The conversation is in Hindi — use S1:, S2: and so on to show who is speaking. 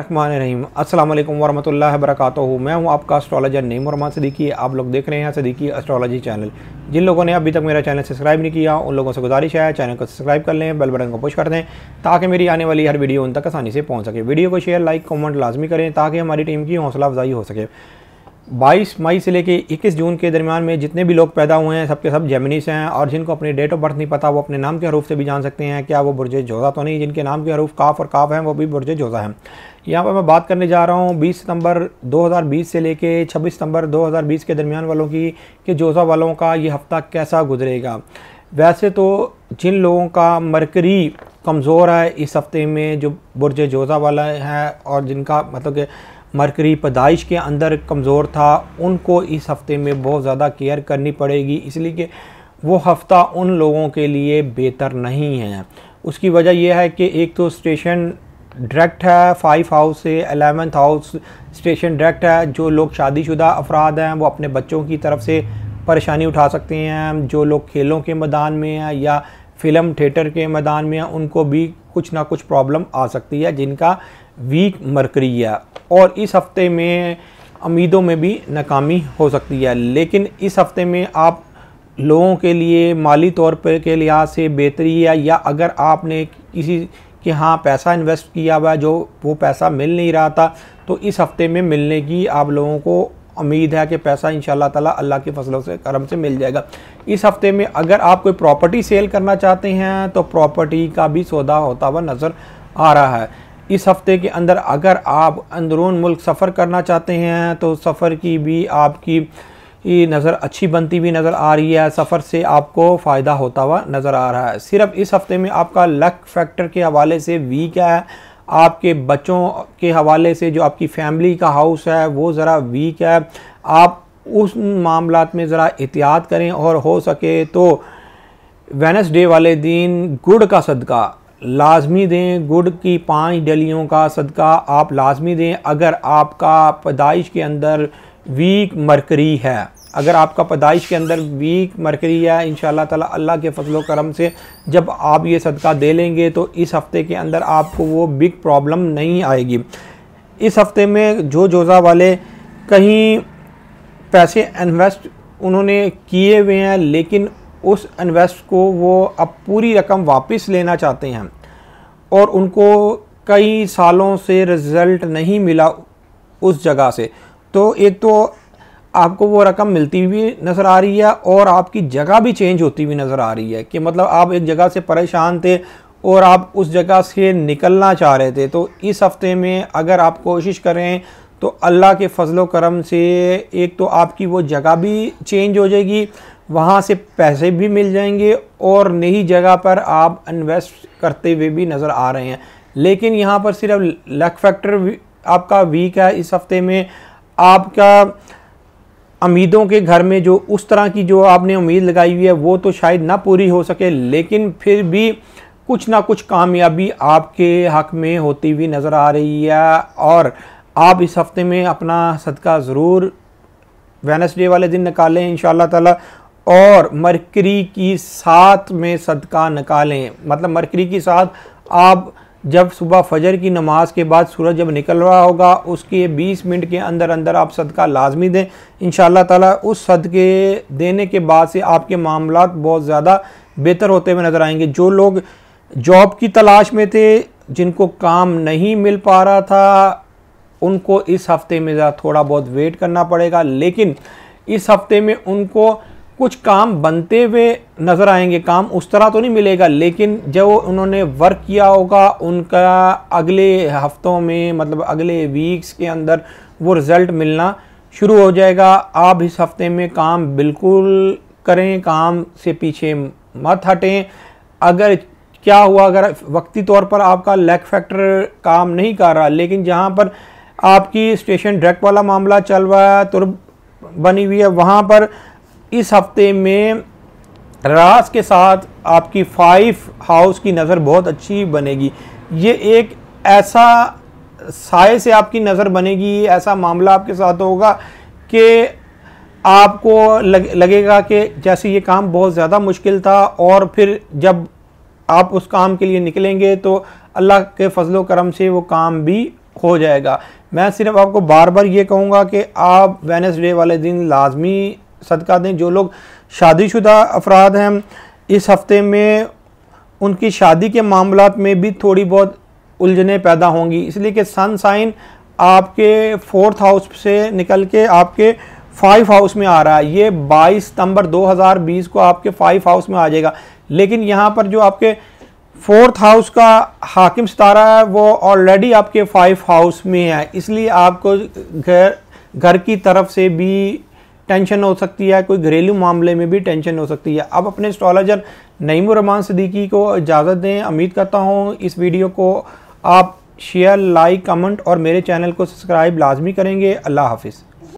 S1: रहीम असल वालेकुम वरहमतुल्लाहि मैं हूं आपका एस्ट्रोलॉजर नईम रमान सदीकी आप लोग देख रहे हैं सदीकी एस्ट्रोलॉजी चैनल जिन लोगों ने अभी तक मेरा चैनल सब्सक्राइब नहीं किया उन लोगों से गुजारिश है चैनल को सब्सक्राइब कर लें बेल बटन को पुश कर दें ताकि मेरी आने वाली हर वीडियो उन तक आसानी से पहुँच सके वीडियो को शेयर लाइक कमेंट लाजमी करें ताकि हमारी टीम की हौसला अफजाई हो सके 22 मई से लेके 21 जून के दरमियान में जितने भी लोग पैदा हुए हैं सबके सब, सब जेमिनी हैं और जिनको अपनी डेट ऑफ बर्थ नहीं पता वो अपने नाम के हरूफ से भी जान सकते हैं क्या वो बुरजे जोज़ा तो नहीं जिनके नाम के हरूफ काफ और काफ हैं वो भी बुरजे जोज़ा हैं यहाँ पर मैं बात करने जा रहा हूँ 20 सितंबर 2020 से लेके 26 सितंबर 2020 के दरमियान वालों की कि जोज़ा वालों का ये हफ़्ता कैसा गुजरेगा वैसे तो जिन लोगों का मरकरी कमज़ोर है इस हफ़्ते में जो बुरजे जोज़ा वाला है और जिनका मतलब कि मरकरी पैदाइश के अंदर कमज़ोर था उनको इस हफ़्ते में बहुत ज़्यादा केयर करनी पड़ेगी इसलिए कि वो हफ़्ता उन लोगों के लिए बेहतर नहीं है उसकी वजह यह है कि एक तो स्टेशन डायरेक्ट है फाइव हाउस से एलेवेंथ हाउस स्टेशन डायरेक्ट है जो लोग शादीशुदा अफराद हैं वो अपने बच्चों की तरफ से परेशानी उठा सकते हैं जो लोग खेलों के मैदान में हैं या फिल्म थिएटर के मैदान में हैं उनको भी कुछ ना कुछ प्रॉब्लम आ सकती है जिनका वीक मरकरी है और इस हफ्ते में उम्मीदों में भी नाकामी हो सकती है लेकिन इस हफ्ते में आप लोगों के लिए माली तौर पर के लिहाज से बेहतरी है या अगर आपने किसी के हाँ पैसा इन्वेस्ट किया हुआ जो वो पैसा मिल नहीं रहा था तो इस हफ़्ते में मिलने की आप लोगों को उम्मीद है कि पैसा इन ताला अल्लाह की फसलों से करम से मिल जाएगा इस हफ़्ते में अगर आप कोई प्रॉपर्टी सेल करना चाहते हैं तो प्रॉपर्टी का भी सौदा होता हुआ नज़र आ रहा है इस हफ्ते के अंदर अगर आप अंदरून मुल्क सफ़र करना चाहते हैं तो सफ़र की भी आपकी नज़र अच्छी बनती हुई नज़र आ रही है सफ़र से आपको फ़ायदा होता हुआ नज़र आ रहा है सिर्फ इस हफ़्ते में आपका लक फैक्टर के हवाले से वीक है आपके बच्चों के हवाले से जो आपकी फैमिली का हाउस है वो ज़रा वीक है आप उस मामला में ज़रा एहतियात करें और हो सके तो वेनसडे वाले दिन गुड़ का सदका लाजमी दें गुड़ की पाँच डलियों का सदका आप लाजमी दें अगर आपका पैदाइश के अंदर वीक मरकरी है अगर आपका पैदाइश के अंदर वीक मरकरी है इन ताला अल्लाह के फजल करम से जब आप ये सदका दे लेंगे तो इस हफ़्ते के अंदर आपको वो बिग प्रॉब्लम नहीं आएगी इस हफ़्ते में जो जोज़ा वाले कहीं पैसे इन्वेस्ट उन्होंने किए हुए हैं लेकिन उस इन्वेस्ट को वो अब पूरी रकम वापस लेना चाहते हैं और उनको कई सालों से रिज़ल्ट नहीं मिला उस जगह से तो एक तो आपको वो रकम मिलती भी नज़र आ रही है और आपकी जगह भी चेंज होती हुई नज़र आ रही है कि मतलब आप एक जगह से परेशान थे और आप उस जगह से निकलना चाह रहे थे तो इस हफ़्ते में अगर आप कोशिश करें तो अल्लाह के फजलो करम से एक तो आपकी वो जगह भी चेंज हो जाएगी वहाँ से पैसे भी मिल जाएंगे और नई जगह पर आप इन्वेस्ट करते हुए भी नज़र आ रहे हैं लेकिन यहाँ पर सिर्फ लक फैक्टर आपका वीक है इस हफ्ते में आपका उम्मीदों के घर में जो उस तरह की जो आपने उम्मीद लगाई हुई है वो तो शायद ना पूरी हो सके लेकिन फिर भी कुछ ना कुछ कामयाबी आपके हक में होती हुई नज़र आ रही है और आप इस हफ्ते में अपना सदका ज़रूर वेनसडे वाले दिन निकालें इन ताला और मरकरी की साथ में सदका निकालें मतलब मरकरी की साथ आप जब सुबह फजर की नमाज के बाद सूरज जब निकल रहा होगा उसके 20 मिनट के अंदर अंदर आप सदका लाजमी दें इन ताला उस सदके देने के बाद से आपके मामला बहुत ज़्यादा बेहतर होते हुए नज़र आएंगे जो लोग जॉब की तलाश में थे जिनको काम नहीं मिल पा रहा था उनको इस हफ़्ते में थोड़ा बहुत वेट करना पड़ेगा लेकिन इस हफ़्ते में उनको कुछ काम बनते हुए नज़र आएंगे काम उस तरह तो नहीं मिलेगा लेकिन जब उन्होंने वर्क किया होगा उनका अगले हफ्तों में मतलब अगले वीक्स के अंदर वो रिज़ल्ट मिलना शुरू हो जाएगा आप इस हफ्ते में काम बिल्कुल करें काम से पीछे मत हटें अगर क्या हुआ अगर वक्ती तौर पर आपका लैक फैक्टर काम नहीं कर रहा लेकिन जहाँ पर आपकी स्टेशन ड्रैक वाला मामला चल रहा है तुर बनी हुई है वहाँ पर इस हफ्ते में रास के साथ आपकी फाइव हाउस की नज़र बहुत अच्छी बनेगी ये एक ऐसा साय से आपकी नज़र बनेगी ऐसा मामला आपके साथ होगा कि आपको लग, लगेगा कि जैसे ये काम बहुत ज़्यादा मुश्किल था और फिर जब आप उस काम के लिए निकलेंगे तो अल्लाह के फजलो करम से वो काम भी हो जाएगा मैं सिर्फ आपको बार बार ये कहूँगा कि आप वेनसडे वाले दिन लाजमी सदका दें जो लोग शादीशुदा अफराद हैं इस हफ़्ते में उनकी शादी के मामला में भी थोड़ी बहुत उलझने पैदा होंगी इसलिए कि सन साइन आपके फोर्थ हाउस से निकल के आपके फाइव हाउस में आ रहा है ये 22 सितंबर 2020 को आपके फाइव हाउस में आ जाएगा लेकिन यहाँ पर जो आपके फोर्थ हाउस का हाकिम सितारा है वो ऑलरेडी आपके फाइव हाउस में है इसलिए आपको घर घर की तरफ से भी टेंशन हो सकती है कोई घरेलू मामले में भी टेंशन हो सकती है अब अपने स्ट्रॉलॉजर नईमान सिद्दीकी को इजाज़त दें उम्मीद करता हूँ इस वीडियो को आप शेयर लाइक कमेंट और मेरे चैनल को सब्सक्राइब लाजमी करेंगे अल्लाह हाफिज़